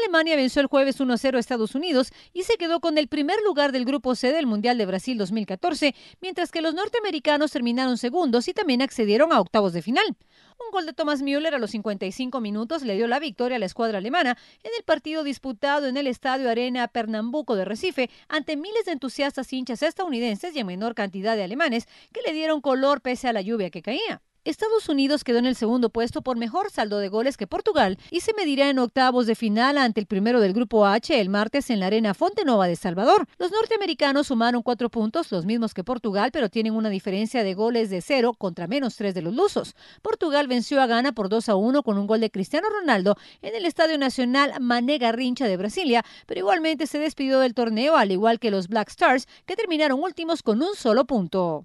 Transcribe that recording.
Alemania venció el jueves 1-0 a Estados Unidos y se quedó con el primer lugar del grupo C del Mundial de Brasil 2014, mientras que los norteamericanos terminaron segundos y también accedieron a octavos de final. Un gol de Thomas Müller a los 55 minutos le dio la victoria a la escuadra alemana en el partido disputado en el Estadio Arena Pernambuco de Recife ante miles de entusiastas hinchas estadounidenses y en menor cantidad de alemanes que le dieron color pese a la lluvia que caía. Estados Unidos quedó en el segundo puesto por mejor saldo de goles que Portugal y se medirá en octavos de final ante el primero del Grupo H el martes en la Arena Fontenova de Salvador. Los norteamericanos sumaron cuatro puntos, los mismos que Portugal, pero tienen una diferencia de goles de cero contra menos tres de los lusos. Portugal venció a Ghana por 2 a 1 con un gol de Cristiano Ronaldo en el Estadio Nacional Mané Garrincha de Brasilia, pero igualmente se despidió del torneo, al igual que los Black Stars, que terminaron últimos con un solo punto.